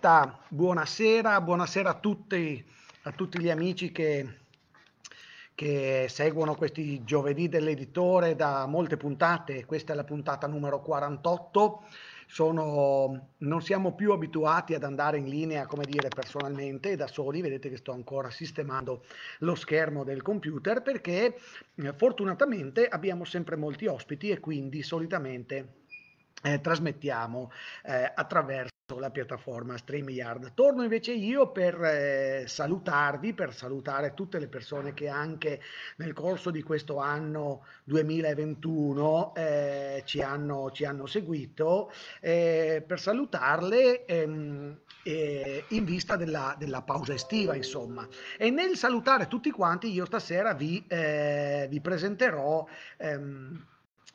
diretta, buonasera, buonasera a tutti, a tutti gli amici che, che seguono questi giovedì dell'editore da molte puntate, questa è la puntata numero 48. Sono, non siamo più abituati ad andare in linea, come dire, personalmente da soli, vedete che sto ancora sistemando lo schermo del computer perché eh, fortunatamente abbiamo sempre molti ospiti e quindi solitamente eh, trasmettiamo eh, attraverso la piattaforma StreamYard. Torno invece io per eh, salutarvi, per salutare tutte le persone che anche nel corso di questo anno 2021 eh, ci, hanno, ci, hanno, seguito, eh, per salutarle ehm, in vista della, della, pausa estiva, insomma. E nel salutare tutti quanti io stasera vi, eh, vi presenterò... Ehm,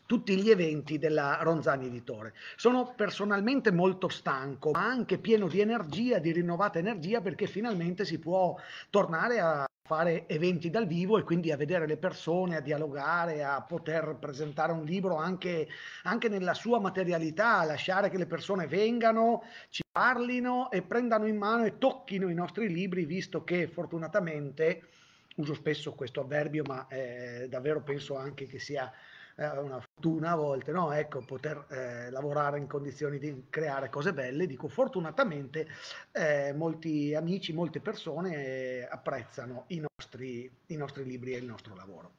tutti gli eventi della Ronzani Editore. Sono personalmente molto stanco, ma anche pieno di energia, di rinnovata energia, perché finalmente si può tornare a fare eventi dal vivo e quindi a vedere le persone, a dialogare, a poter presentare un libro anche, anche nella sua materialità, a lasciare che le persone vengano, ci parlino e prendano in mano e tocchino i nostri libri, visto che fortunatamente, uso spesso questo avverbio, ma eh, davvero penso anche che sia è eh, una fortuna a volte, no? ecco, poter eh, lavorare in condizioni di creare cose belle. Dico, fortunatamente eh, molti amici, molte persone eh, apprezzano i nostri, i nostri libri e il nostro lavoro.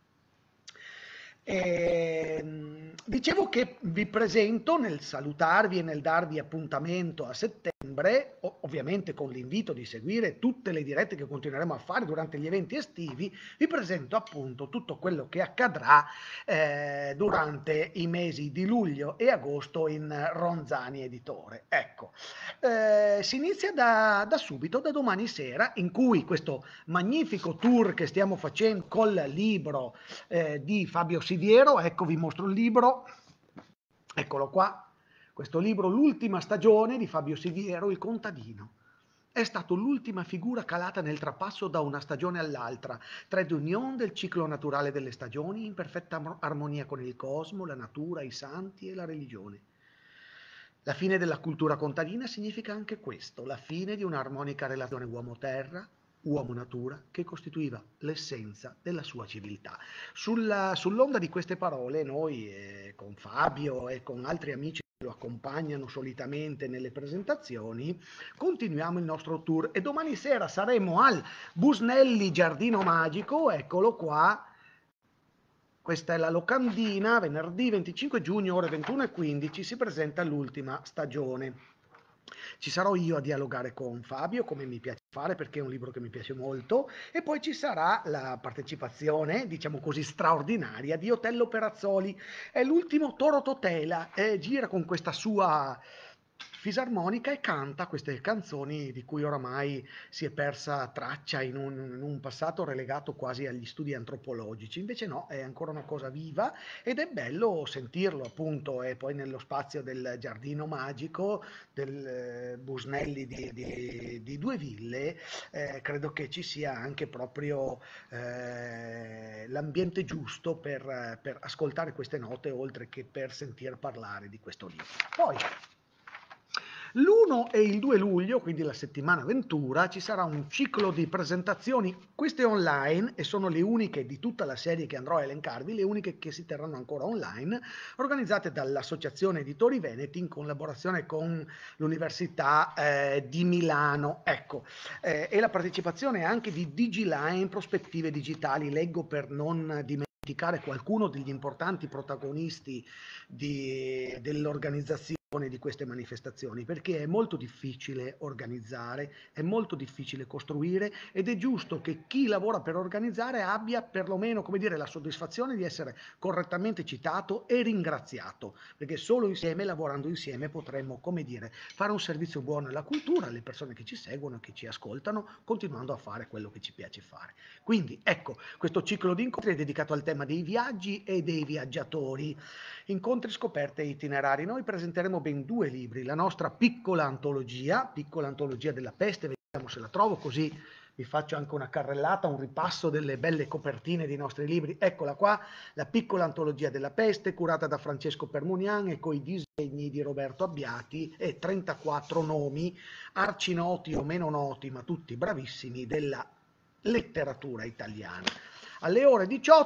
E, ehm, dicevo che vi presento nel salutarvi e nel darvi appuntamento a settembre settembre, ovviamente con l'invito di seguire tutte le dirette che continueremo a fare durante gli eventi estivi, vi presento appunto tutto quello che accadrà eh, durante i mesi di luglio e agosto in Ronzani Editore. Ecco, eh, si inizia da, da subito, da domani sera, in cui questo magnifico tour che stiamo facendo col libro eh, di Fabio Siviero, ecco vi mostro il libro, eccolo qua, questo libro L'ultima stagione di Fabio Siviero, il contadino. È stato l'ultima figura calata nel trapasso da una stagione all'altra, trade union del ciclo naturale delle stagioni in perfetta armonia con il cosmo, la natura, i santi e la religione. La fine della cultura contadina significa anche questo, la fine di un'armonica relazione uomo-terra, uomo-natura, che costituiva l'essenza della sua civiltà. Sulla, sull'onda di queste parole noi eh, con Fabio e con altri amici lo accompagnano solitamente nelle presentazioni, continuiamo il nostro tour e domani sera saremo al Busnelli Giardino Magico, eccolo qua. Questa è la locandina, venerdì 25 giugno ore 21.15 si presenta l'ultima stagione. Ci sarò io a dialogare con Fabio, come mi piace fare perché è un libro che mi piace molto e poi ci sarà la partecipazione, diciamo così, straordinaria di Otello Perazzoli. È l'ultimo Toro Totela, eh, gira con questa sua fisarmonica e canta queste canzoni di cui oramai si è persa traccia in un, in un, passato relegato quasi agli studi antropologici. Invece no, è ancora una cosa viva ed è bello sentirlo appunto e poi nello spazio del giardino magico del eh, Busnelli di, di, di Due Ville eh, credo che ci sia anche proprio eh, l'ambiente giusto per, per ascoltare queste note oltre che per sentir parlare di questo libro. Poi l'1 e il 2 luglio, quindi la settimana Ventura, ci sarà un ciclo di presentazioni, queste online e sono le uniche di tutta la serie che andrò a elencarvi, le uniche che si terranno ancora online, organizzate dall'Associazione Editori Veneti in collaborazione con l'Università eh, di Milano. Ecco, eh, e la partecipazione anche di DigiLine Prospettive Digitali, leggo per non dimenticare qualcuno degli importanti protagonisti dell'organizzazione di queste manifestazioni perché è molto difficile organizzare, è molto difficile costruire ed è giusto che chi lavora per organizzare abbia perlomeno come dire, la soddisfazione di essere correttamente citato e ringraziato perché solo insieme, lavorando insieme potremmo come dire, fare un servizio buono alla cultura, alle persone che ci seguono, e che ci ascoltano, continuando a fare quello che ci piace fare. Quindi ecco, questo ciclo di incontri è dedicato al tema dei viaggi e dei viaggiatori, incontri, scoperte e itinerari. Noi presenteremo abbiamo ben due libri, la nostra piccola antologia, piccola antologia della peste, vediamo se la trovo così vi faccio anche una carrellata, un ripasso delle belle copertine dei nostri libri. Eccola qua, la piccola antologia della peste curata da Francesco Permunian e coi disegni di Roberto Abbiati e 34 nomi arcinoti o meno noti, ma tutti bravissimi, della letteratura italiana. Alle ore 18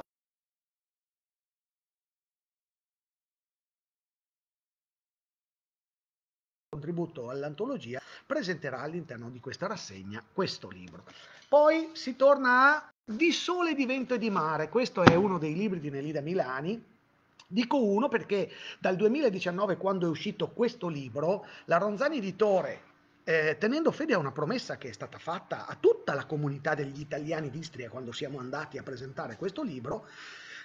contributo all'antologia, presenterà all'interno di questa rassegna questo libro. Poi si torna a Di sole, di vento e di mare, questo è uno dei libri di Nelida Milani, Dico uno perché dal 2019, quando è uscito questo libro, la Ronzani Editore, eh, tenendo fede a una promessa che è stata fatta a tutta la comunità degli italiani d'Istria quando siamo andati a presentare questo libro,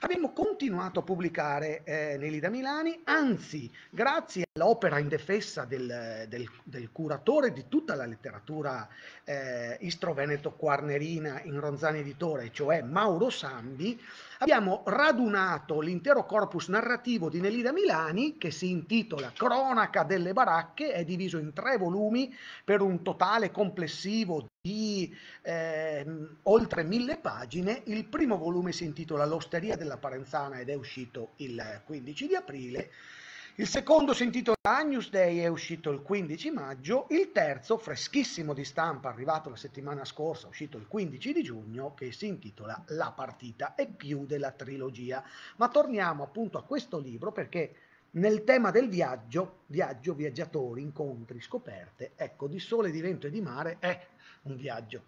Abbiamo continuato a pubblicare eh, nei Milani, anzi, grazie all'opera indefessa del, del, del, curatore di tutta la letteratura eh, veneto quarnerina in Ronzani Editore, cioè Mauro Sambi, abbiamo radunato l'intero corpus narrativo di Nelida Milani che si intitola Cronaca delle baracche, è diviso in tre volumi per un totale complessivo di eh, oltre mille pagine. Il primo volume si intitola L'Osteria della Parenzana ed è uscito il 15 di aprile. Il secondo si intitola Agnus Day, è uscito il 15 maggio, il terzo, freschissimo di stampa, arrivato la settimana scorsa, è uscito il 15 di giugno, che si intitola La partita e più della trilogia. Ma torniamo appunto a questo libro perché nel tema del viaggio, viaggio, viaggiatori, incontri, scoperte, ecco, di sole, di vento e di mare è un viaggio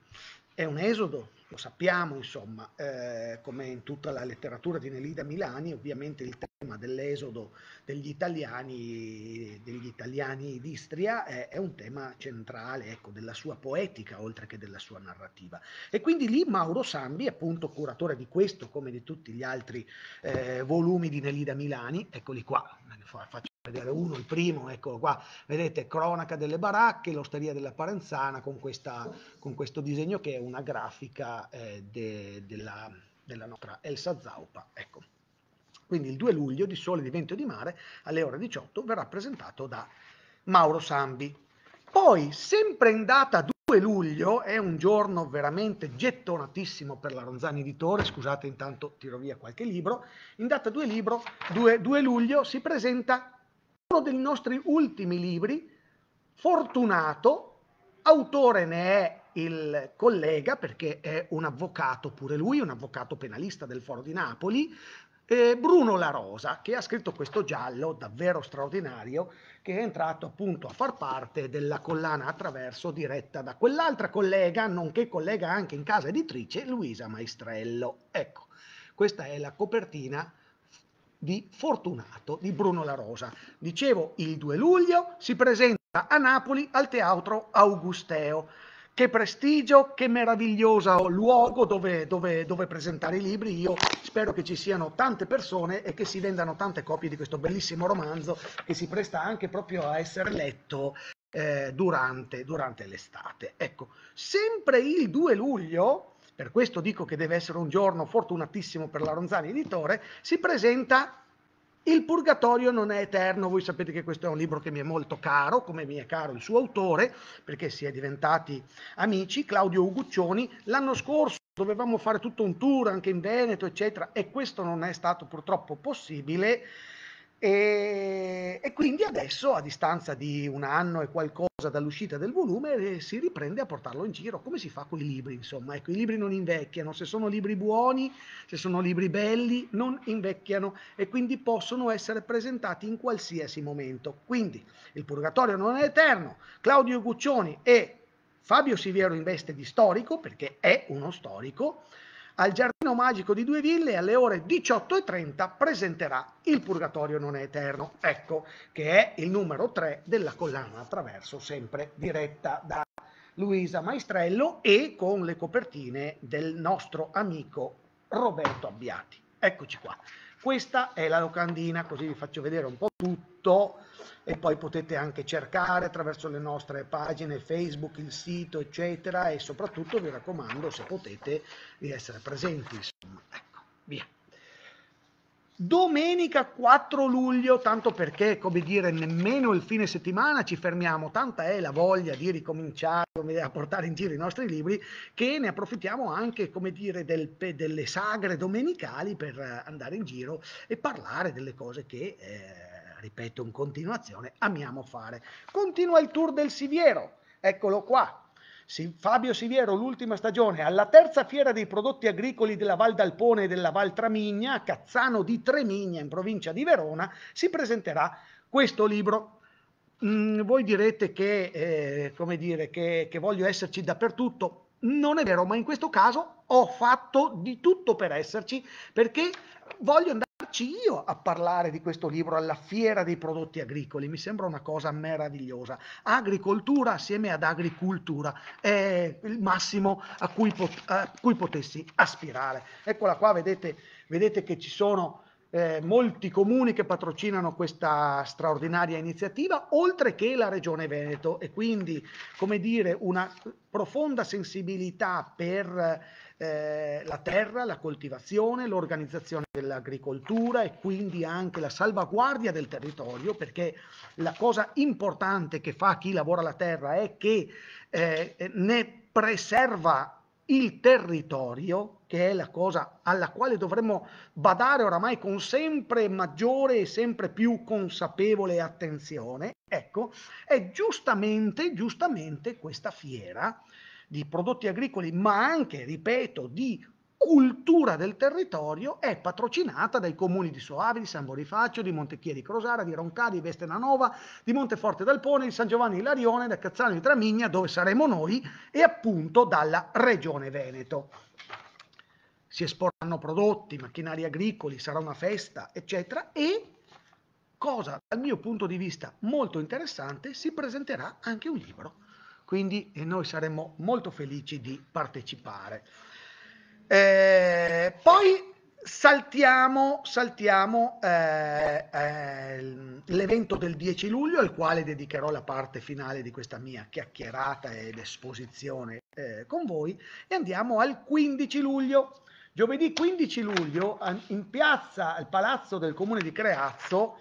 è un esodo, lo sappiamo, insomma, eh, come in tutta la letteratura di Nelida Milani, ovviamente il tema dell'esodo degli italiani, degli italiani d'Istria è, è un tema centrale ecco, della sua poetica, oltre che della sua narrativa. E quindi lì Mauro Sambi, appunto curatore di questo, come di tutti gli altri eh, volumi di Nelida Milani, eccoli qua, faccio vedere uno, il primo, eccolo qua, vedete cronaca delle baracche, l'osteria della Parenzana con, questa, con questo disegno che è una grafica eh, de, della, della, nostra Elsa Zaupa. Ecco. Quindi il 2 luglio di Sole di Vento e di Mare alle ore 18 verrà presentato da Mauro Sambi. Poi, sempre in data 2 luglio, è un giorno veramente gettonatissimo per la Ronzani Editore, scusate intanto tiro via qualche libro, in data 2, libro, 2, 2 luglio si presenta uno dei nostri ultimi libri, Fortunato, autore ne è il collega perché è un avvocato pure lui, un avvocato penalista del Foro di Napoli, eh, Bruno La Rosa, che ha scritto questo giallo davvero straordinario, che è entrato appunto a far parte della collana attraverso diretta da quell'altra collega, nonché collega anche in casa editrice, Luisa Maestrello. Ecco, questa è la copertina di Fortunato di Bruno La Rosa. Dicevo, il 2 luglio si presenta a Napoli al Teatro Augusteo. Che prestigio, che meraviglioso luogo dove, dove, dove presentare i libri. Io spero che ci siano tante persone e che si vendano tante copie di questo bellissimo romanzo che si presta anche proprio a essere letto eh, durante, durante l'estate. Ecco, sempre il 2 luglio per questo dico che deve essere un giorno fortunatissimo per la Ronzani editore, si presenta il Purgatorio non è eterno, voi sapete che questo è un libro che mi è molto caro, come mi è caro il suo autore, perché si è diventati amici, Claudio Uguccioni. L'anno scorso dovevamo fare tutto un tour anche in Veneto, eccetera, e questo non è stato purtroppo possibile. E, e, quindi adesso, a distanza di un anno e qualcosa dall'uscita del volume, eh, si riprende a portarlo in giro, come si fa con i libri, insomma. Ecco, i libri non invecchiano, se sono libri buoni, se sono libri belli, non invecchiano e quindi possono essere presentati in qualsiasi momento. Quindi, Il Purgatorio non è eterno, Claudio Guccioni e Fabio Siviero in veste di storico, perché è uno storico, al Giardino Magico di Due Ville alle ore 18.30 presenterà Il Purgatorio non è eterno, ecco che è il numero 3 della collana attraverso sempre diretta da Luisa Maestrello e con le copertine del nostro amico Roberto Abbiati. Eccoci qua. Questa è la locandina, così vi faccio vedere un po' tutto e poi potete anche cercare attraverso le nostre pagine Facebook, il sito, eccetera e soprattutto vi raccomando se potete di essere presenti, insomma. Ecco, via. Domenica 4 luglio, tanto perché, come dire, nemmeno il fine settimana ci fermiamo, tanta è la voglia di ricominciare a portare in giro i nostri libri, che ne approfittiamo anche, come dire, del, delle sagre domenicali per andare in giro e parlare delle cose che... Eh, ripeto in continuazione, amiamo fare. Continua il tour del Siviero, eccolo qua. Fabio Siviero, l'ultima stagione, alla terza fiera dei prodotti agricoli della Val d'Alpone e della Val Tramigna, a Cazzano di Tremigna, in provincia di Verona, si presenterà questo libro. Mm, voi direte che, eh, come dire, che, che voglio esserci dappertutto. Non è vero, ma in questo caso ho fatto di tutto per esserci perché voglio andare tornarci io a parlare di questo libro alla fiera dei prodotti agricoli, mi sembra una cosa meravigliosa. Agricoltura assieme ad agricultura è il massimo a cui, pot- a cui potessi aspirare. Eccola qua, vedete, vedete che ci sono eh, molti comuni che patrocinano questa straordinaria iniziativa, oltre che la Regione Veneto e quindi, come dire, una profonda sensibilità per eh, la terra, la coltivazione, l'organizzazione dell'agricoltura e quindi anche la salvaguardia del territorio, perché la cosa importante che fa chi lavora la terra è che eh, ne preserva il territorio, che è la cosa alla quale dovremmo badare oramai con sempre maggiore e sempre più consapevole attenzione, ecco, è giustamente, giustamente questa fiera di prodotti agricoli, ma anche, ripeto, di cultura del territorio è patrocinata dai comuni di Soavi, di San Bonifacio, di Montechieri di Crosara, di Roncà, di Vestenanova, di Monteforte d'Alpone, di San Giovanni di Larione, da Cazzano di Tramigna, dove saremo noi, e appunto dalla Regione Veneto. Si esporranno prodotti, macchinari agricoli, sarà una festa, eccetera, e cosa dal mio punto di vista molto interessante, si presenterà anche un libro. Quindi e eh, noi saremmo molto felici di partecipare. Eh, poi saltiamo, saltiamo eh, eh, l'evento del 10 luglio al quale dedicherò la parte finale di questa mia chiacchierata ed esposizione eh, con voi e andiamo al 15 luglio. Giovedì 15 luglio in piazza al Palazzo del Comune di Creazzo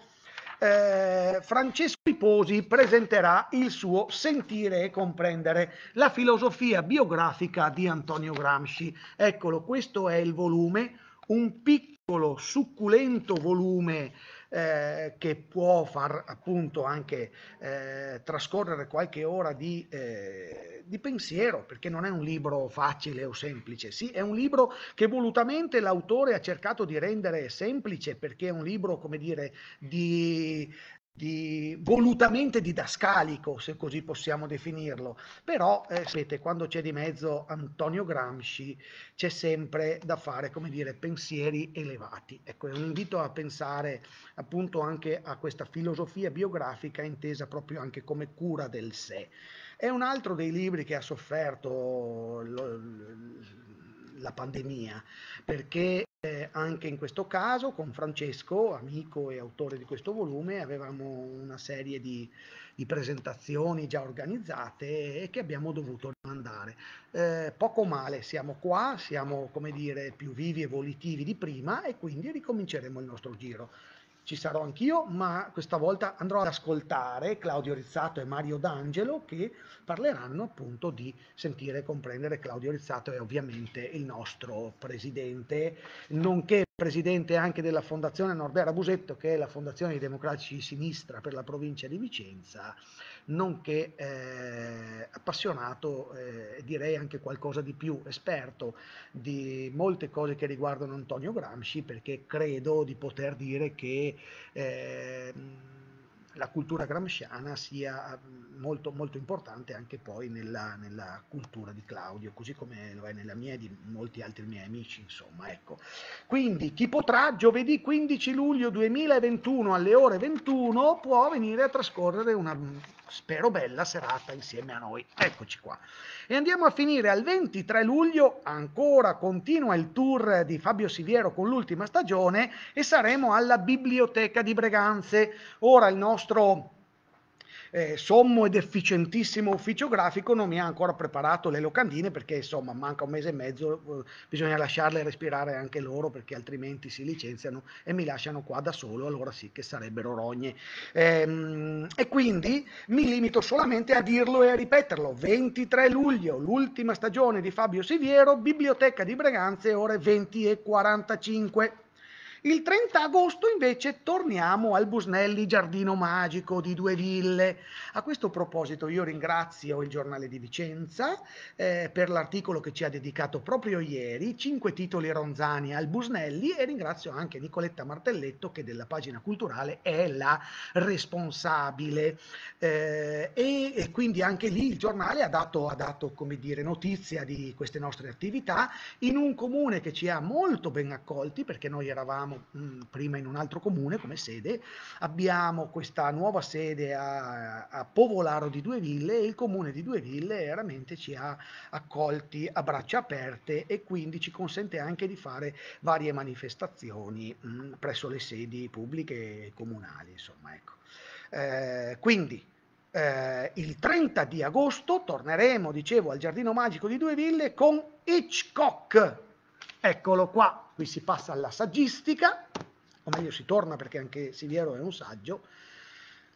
eh, Francesco Riposi presenterà il suo Sentire e comprendere, la filosofia biografica di Antonio Gramsci. Eccolo, questo è il volume, un piccolo succulento volume eh, che può far appunto anche eh, trascorrere qualche ora di, eh, di, pensiero, perché non è un libro facile o semplice, sì, è un libro che volutamente l'autore ha cercato di rendere semplice, perché è un libro, come dire, di di, volutamente didascalico, se così possiamo definirlo. Però, eh, sapete, quando c'è di mezzo Antonio Gramsci c'è sempre da fare, come dire, pensieri elevati. Ecco, è un invito a pensare appunto anche a questa filosofia biografica intesa proprio anche come cura del sé. È un altro dei libri che ha sofferto lo, la pandemia, perché eh, anche in questo caso con Francesco, amico e autore di questo volume, avevamo una serie di, di presentazioni già organizzate e che abbiamo dovuto rimandare. Eh, poco male, siamo qua, siamo come dire più vivi e volitivi di prima e quindi ricominceremo il nostro giro ci sarò anch'io, ma questa volta andrò ad ascoltare Claudio Rizzato e Mario D'Angelo che parleranno appunto di sentire e comprendere Claudio Rizzato è ovviamente il nostro presidente, nonché presidente anche della Fondazione Norbera Busetto, che è la Fondazione dei Democratici di Sinistra per la provincia di Vicenza, nonché eh, appassionato eh, direi anche qualcosa di più esperto di molte cose che riguardano Antonio Gramsci perché credo di poter dire che eh, la cultura gramsciana sia mm, molto, molto importante anche poi nella, nella, cultura di Claudio, così come lo è nella mia e di molti altri miei amici, insomma. Ecco. Quindi chi potrà giovedì 15 luglio 2021 alle ore 21 può venire a trascorrere una spero bella serata insieme a noi. Eccoci qua. E andiamo a finire al 23 luglio, ancora continua il tour di Fabio Siviero con l'ultima stagione e saremo alla Biblioteca di Breganze. Ora il nostro eh, sommo ed efficientissimo ufficio grafico non mi ha ancora preparato le locandine perché insomma manca un mese e mezzo, eh, bisogna lasciarle respirare anche loro perché altrimenti si licenziano e mi lasciano qua da solo, allora sì che sarebbero rogne. Ehm, e quindi mi limito solamente a dirlo e a ripeterlo, 23 luglio, l'ultima stagione di Fabio Siviero, Biblioteca di Breganze, ore 20 e 45. Il 30 agosto invece torniamo al Busnelli Giardino Magico di Due Ville. A questo proposito io ringrazio il giornale di Vicenza eh, per l'articolo che ci ha dedicato proprio ieri, 5 titoli ronzani al Busnelli e ringrazio anche Nicoletta Martelletto che della pagina culturale è la responsabile. Eh, e, e, quindi anche lì il giornale ha dato, ha dato dire, notizia di queste nostre attività in un comune che ci ha molto ben accolti perché noi eravamo mh, mm, prima in un altro comune come sede, abbiamo questa nuova sede a, a Povolaro di Due Ville e il comune di Due Ville veramente ci ha accolti a braccia aperte e quindi ci consente anche di fare varie manifestazioni mh, mm, presso le sedi pubbliche e comunali. Insomma, ecco. eh, quindi eh, il 30 di agosto torneremo, dicevo, al Giardino Magico di Due Ville con Hitchcock. Eccolo qua qui si passa alla saggistica, o meglio si torna perché anche Siviero è un saggio,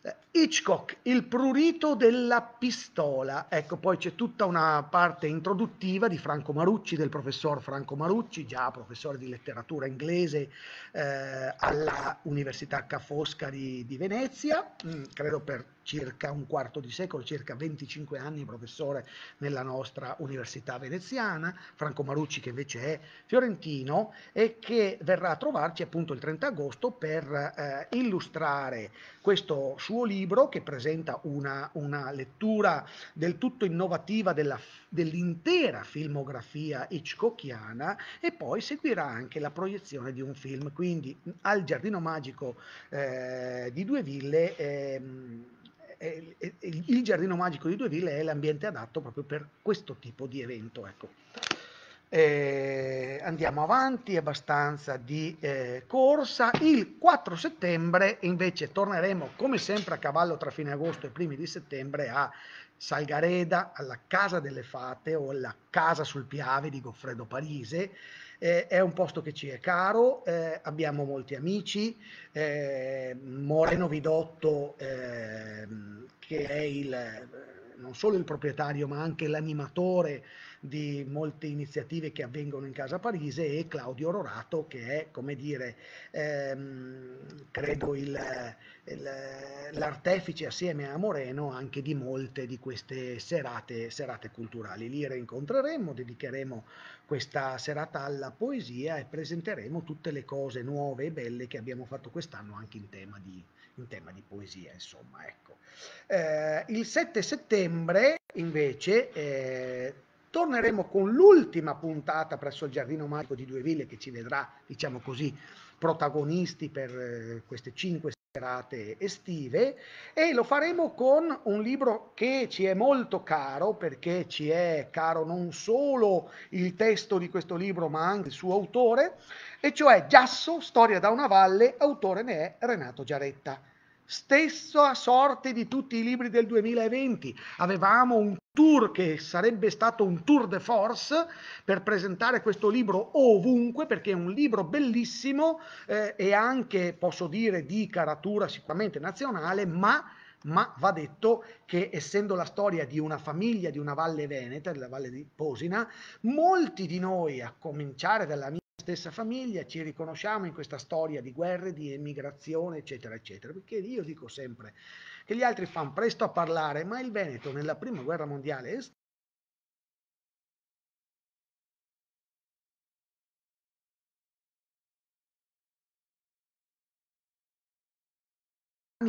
eh, Hitchcock, il prurito della pistola. Ecco, poi c'è tutta una parte introduttiva di Franco Marucci, del professor Franco Marucci, già professore di letteratura inglese eh, alla Università Ca' Fosca di, di Venezia, mh, mm, credo per circa un quarto di secolo, circa 25 anni professore nella nostra università veneziana, Franco Marucci che invece è fiorentino e che verrà a trovarci appunto il 30 agosto per eh, illustrare questo suo libro che presenta una, una lettura del tutto innovativa della, dell'intera filmografia hitchcockiana e poi seguirà anche la proiezione di un film, quindi al Giardino Magico eh, di Due Ville. Eh, eh, il giardino magico di Dueville è l'ambiente adatto proprio per questo tipo di evento. Ecco. Eh, andiamo avanti abbastanza di eh, corsa. Il 4 settembre invece torneremo come sempre a cavallo tra fine agosto e primi di settembre a Salgareda, alla Casa delle Fate o alla Casa sul Piave di Goffredo Parise eh, è un posto che ci è caro, eh, abbiamo molti amici, eh, Moreno Vidotto ehm, che è il, non solo il proprietario ma anche l'animatore di molte iniziative che avvengono in Casa Parise e Claudio Rorato che è, come dire, ehm, credo il, il, l'artefice assieme a Moreno anche di molte di queste serate, serate culturali. Lì reincontreremo, dedicheremo questa serata alla poesia e presenteremo tutte le cose nuove e belle che abbiamo fatto quest'anno anche in tema di, in tema di poesia, insomma, ecco. eh, il 7 settembre, invece, eh, torneremo con l'ultima puntata presso il Giardino Magico di Dueville che ci vedrà, diciamo così, protagonisti per eh, queste settimane estive e lo faremo con un libro che ci è molto caro perché ci è caro non solo il testo di questo libro ma anche il suo autore e cioè Giasso, Storia da una valle, autore ne è Renato Giaretta. Stessa sorte di tutti i libri del 2020. Avevamo un tour che sarebbe stato un tour de force per presentare questo libro ovunque perché è un libro bellissimo eh, e anche posso dire di caratura sicuramente nazionale ma ma va detto che essendo la storia di una famiglia di una valle veneta, della valle di Posina, molti di noi, a cominciare dalla mia stessa famiglia, ci riconosciamo in questa storia di guerre, di emigrazione, eccetera, eccetera. Perché io dico sempre che gli altri fanno presto a parlare, ma il Veneto nella prima guerra mondiale è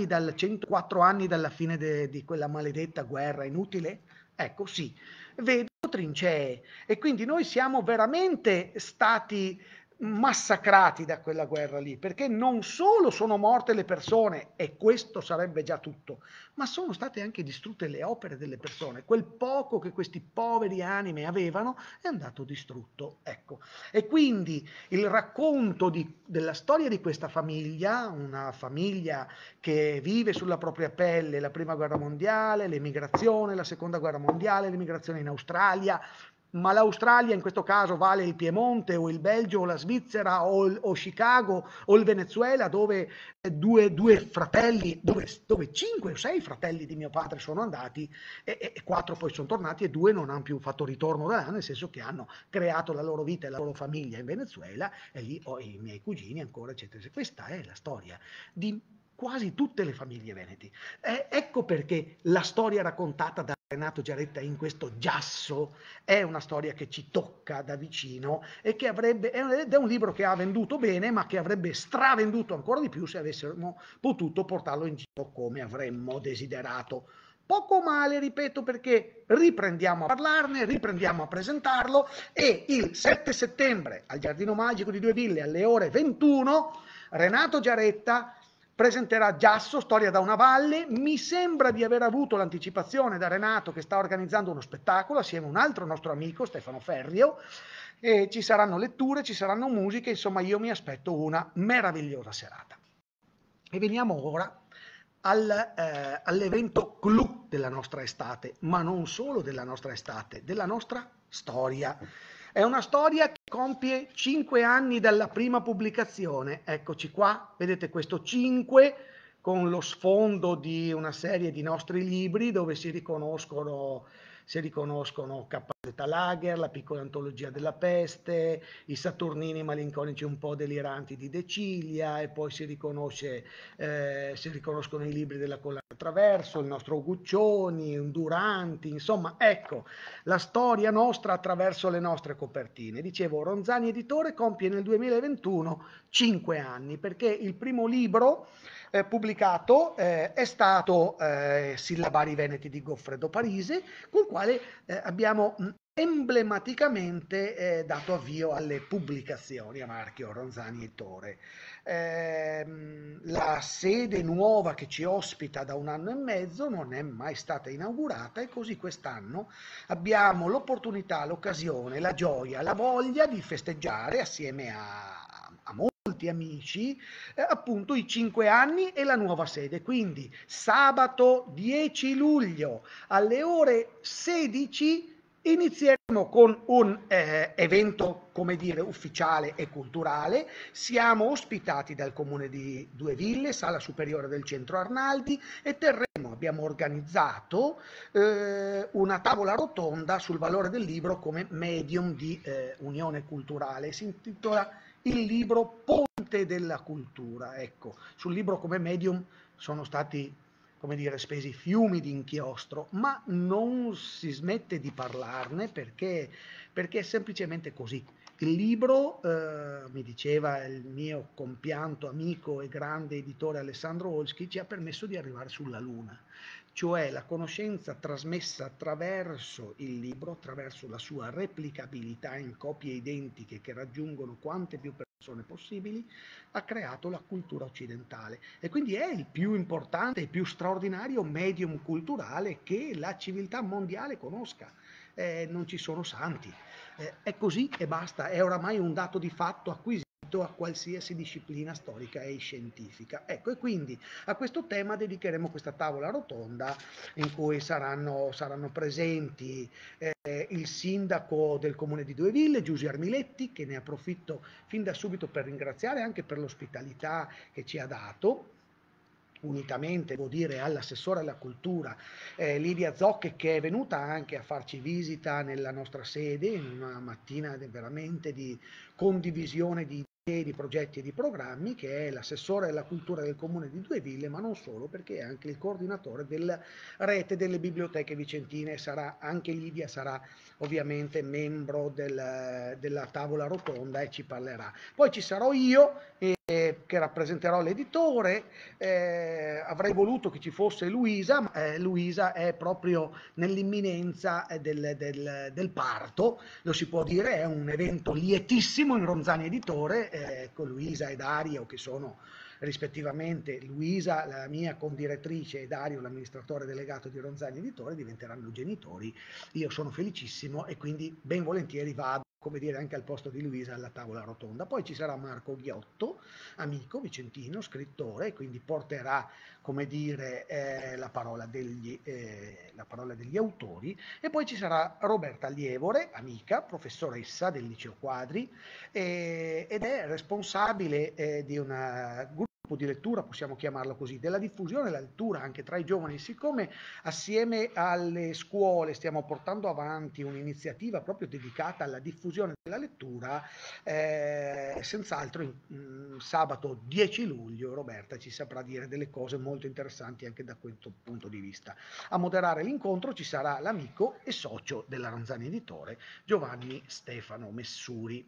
dal 104 anni dalla fine de, di quella maledetta guerra inutile? Ecco, sì. Vedo trincee e quindi noi siamo veramente stati massacrati da quella guerra lì, perché non solo sono morte le persone, e questo sarebbe già tutto, ma sono state anche distrutte le opere delle persone, quel poco che questi poveri anime avevano è andato distrutto. Ecco. E quindi il racconto di, della storia di questa famiglia, una famiglia che vive sulla propria pelle la Prima Guerra Mondiale, l'emigrazione, la Seconda Guerra Mondiale, l'emigrazione in Australia, ma l'Australia in questo caso vale il Piemonte o il Belgio o la Svizzera o, il, o Chicago o il Venezuela dove eh, due, due fratelli, dove, dove, cinque o sei fratelli di mio padre sono andati e, e, e, quattro poi sono tornati e due non hanno più fatto ritorno da là, nel senso che hanno creato la loro vita e la loro famiglia in Venezuela e lì ho i miei cugini ancora, eccetera. Questa è la storia di quasi tutte le famiglie veneti. Eh, ecco perché la storia raccontata da Renato Giaretta in questo giasso è una storia che ci tocca da vicino e che avrebbe, ed è un libro che ha venduto bene ma che avrebbe stravenduto ancora di più se avessimo potuto portarlo in giro come avremmo desiderato. Poco male, ripeto, perché riprendiamo a parlarne, riprendiamo a presentarlo e il 7 settembre al Giardino Magico di Due Ville alle ore 21 Renato Giaretta presenterà Giasso, Storia da una valle. Mi sembra di aver avuto l'anticipazione da Renato che sta organizzando uno spettacolo assieme a un altro nostro amico, Stefano Ferrio. E ci saranno letture, ci saranno musiche, insomma io mi aspetto una meravigliosa serata. E veniamo ora al, eh, all'evento clou della nostra estate, ma non solo della nostra estate, della nostra storia. È una storia che compie cinque anni dalla prima pubblicazione. Eccoci qua, vedete questo 5 con lo sfondo di una serie di nostri libri dove si riconoscono si riconoscono K. Lager, la piccola antologia della peste, i Saturnini malinconici un po' deliranti di Decilia e poi si, eh, si riconoscono i libri della collana attraverso, il nostro Guccioni, un Duranti, insomma ecco la storia nostra attraverso le nostre copertine. Dicevo, Ronzani Editore compie nel 2021 cinque anni perché il primo libro eh, pubblicato eh, è stato eh, Sillabari Veneti di Goffredo Parise, con il quale eh, abbiamo mm, emblematicamente eh, dato avvio alle pubblicazioni a marchio Ronzani e Tore. Ehm, la sede nuova che ci ospita da un anno e mezzo non è mai stata inaugurata e così quest'anno abbiamo l'opportunità, l'occasione, la gioia, la voglia di festeggiare assieme a molti amici, eh, appunto i cinque anni e la nuova sede. Quindi sabato 10 luglio alle ore 16 Inizieremo con un eh, evento, come dire, ufficiale e culturale. Siamo ospitati dal comune di Due Ville, sala superiore del centro Arnaldi e terremo, abbiamo organizzato eh, una tavola rotonda sul valore del libro come medium di eh, unione culturale. Si intitola Il libro Ponte dell'arte della cultura. Ecco, sul libro come medium sono stati come dire, spesi fiumi di inchiostro, ma non si smette di parlarne perché, perché è semplicemente così. Il libro, eh, mi diceva il mio compianto amico e grande editore Alessandro Olschi, ci ha permesso di arrivare sulla Luna, cioè la conoscenza trasmessa attraverso il libro, attraverso la sua replicabilità in copie identiche che raggiungono quante più persone persone possibili, ha creato la cultura occidentale e quindi è il più importante e più straordinario medium culturale che la civiltà mondiale conosca. Eh, non ci sono santi. Eh, è così e basta, è oramai un dato di fatto acquisito applicato a qualsiasi disciplina storica e scientifica. Ecco, e quindi a questo tema dedicheremo questa tavola rotonda in cui saranno, saranno presenti eh, il sindaco del comune di Dueville, Giuseppe Armiletti, che ne approfitto fin da subito per ringraziare anche per l'ospitalità che ci ha dato unitamente devo dire all'assessore alla cultura eh, Lidia Zocche che è venuta anche a farci visita nella nostra sede in una mattina veramente di condivisione di di progetti e di programmi che è l'assessore alla cultura del comune di Dueville ma non solo perché è anche il coordinatore della rete delle biblioteche vicentine sarà anche Lidia sarà ovviamente membro del, della tavola rotonda e ci parlerà poi ci sarò io che rappresenterò l'editore, eh, avrei voluto che ci fosse Luisa, ma eh, Luisa è proprio nell'imminenza eh, del, del, del, parto, lo si può dire, è un evento lietissimo in Ronzani Editore, eh, con Luisa e Dario che sono rispettivamente Luisa, la mia condirettrice, e Dario, l'amministratore delegato di Ronzani Editore, diventeranno genitori. Io sono felicissimo e quindi ben volentieri vado come dire, anche al posto di Luisa alla tavola rotonda. Poi ci sarà Marco Ghiotto, amico vicentino, scrittore, quindi porterà, come dire, eh, la, parola degli, eh, la, parola degli, autori. E poi ci sarà Roberta Lievore, amica, professoressa del Liceo Quadri, eh, ed è responsabile eh, di una di lettura, possiamo chiamarlo così, della diffusione della lettura anche tra i giovani, siccome assieme alle scuole stiamo portando avanti un'iniziativa proprio dedicata alla diffusione della lettura, eh, senz'altro mh, mm, sabato 10 luglio Roberta ci saprà dire delle cose molto interessanti anche da questo punto di vista. A moderare l'incontro ci sarà l'amico e socio della Ranzani Editore Giovanni Stefano Messuri.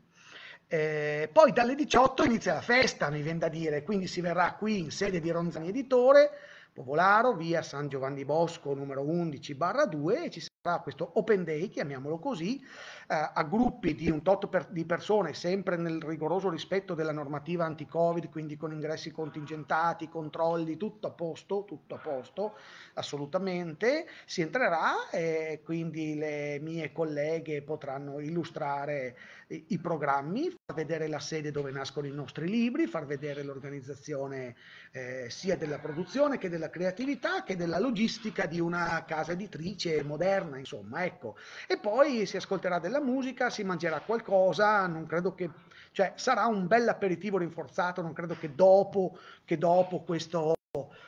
Eh, poi dalle 18 inizia la festa, mi viene da dire, quindi si verrà qui in sede di Ronzani Editore, Popolaro, via San Giovanni Bosco numero 11 barra 2 e ci questo open day, chiamiamolo così, eh, a gruppi di un tot per, di persone, sempre nel rigoroso rispetto della normativa anti-Covid, quindi con ingressi contingentati, controlli, tutto a posto, tutto a posto, assolutamente, si entrerà e quindi le mie colleghe potranno illustrare i, i programmi, far vedere la sede dove nascono i nostri libri, far vedere l'organizzazione eh, sia della produzione che della creatività che della logistica di una casa editrice moderna italiana, insomma, ecco. E poi si ascolterà della musica, si mangerà qualcosa, non credo che... cioè sarà un bel aperitivo rinforzato, non credo che dopo, che dopo questo,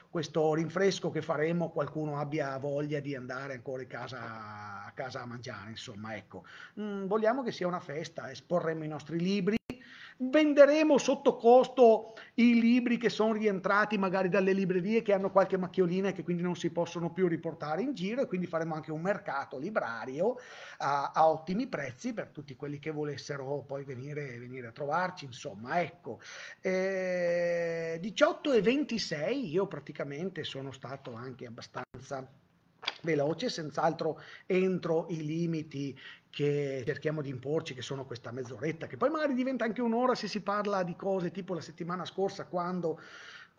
questo rinfresco che faremo qualcuno abbia voglia di andare ancora in casa, a casa a mangiare, insomma, ecco. Mm, vogliamo che sia una festa, esporremo i nostri libri, venderemo sotto costo i libri che sono rientrati magari dalle librerie che hanno qualche macchiolina e che quindi non si possono più riportare in giro e quindi faremo anche un mercato librario a, a ottimi prezzi per tutti quelli che volessero poi venire, venire a trovarci, insomma, ecco. Eh, 18 e 26 io praticamente sono stato anche abbastanza veloce, senz'altro entro i limiti che cerchiamo di imporci, che sono questa mezz'oretta, che poi magari diventa anche un'ora se si parla di cose tipo la settimana scorsa quando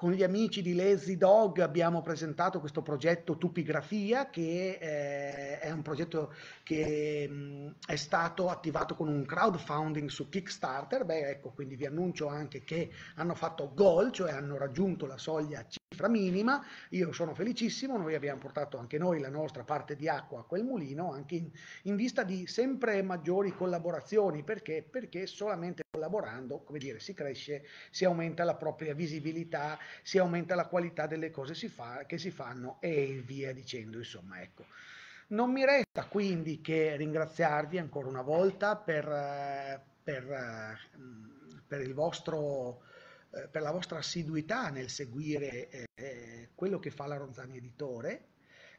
con gli amici di Lazy Dog abbiamo presentato questo progetto Tupigrafia, che eh, è un progetto che mh, mm, è stato attivato con un crowdfunding su Kickstarter. Beh, ecco, quindi vi annuncio anche che hanno fatto gol, cioè hanno raggiunto la soglia cifra minima. Io sono felicissimo, noi abbiamo portato anche noi la nostra parte di acqua a quel mulino, anche in, in vista di sempre maggiori collaborazioni. Perché? Perché solamente collaborando, come dire, si cresce, si aumenta la propria visibilità si aumenta la qualità delle cose si fa, che si fanno e via dicendo, insomma, ecco. Non mi resta quindi che ringraziarvi ancora una volta per, eh, per, eh, per, vostro, eh, per la vostra assiduità nel seguire eh, quello che fa la Ronzani Editore,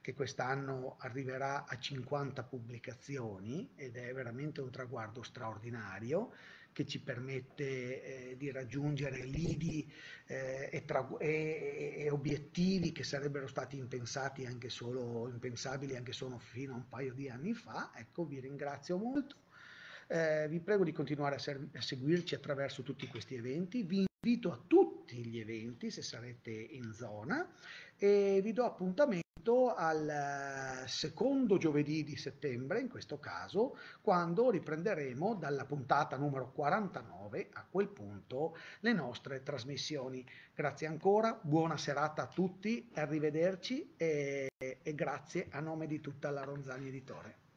che quest'anno arriverà a 50 pubblicazioni ed è veramente un traguardo straordinario che ci permette eh, di raggiungere lidi eh, e, tra- e, e, obiettivi che sarebbero stati impensati anche solo, impensabili anche solo fino a un paio di anni fa. Ecco, vi ringrazio molto. Eh, vi prego di continuare a, ser- a, seguirci attraverso tutti questi eventi. Vi invito a tutti gli eventi se sarete in zona e vi do appuntamento al eh, secondo giovedì di settembre, in questo caso, quando riprenderemo dalla puntata numero 49 a quel punto le nostre trasmissioni. Grazie ancora, buona serata a tutti, arrivederci e, e grazie a nome di tutta la Ronzani Editore.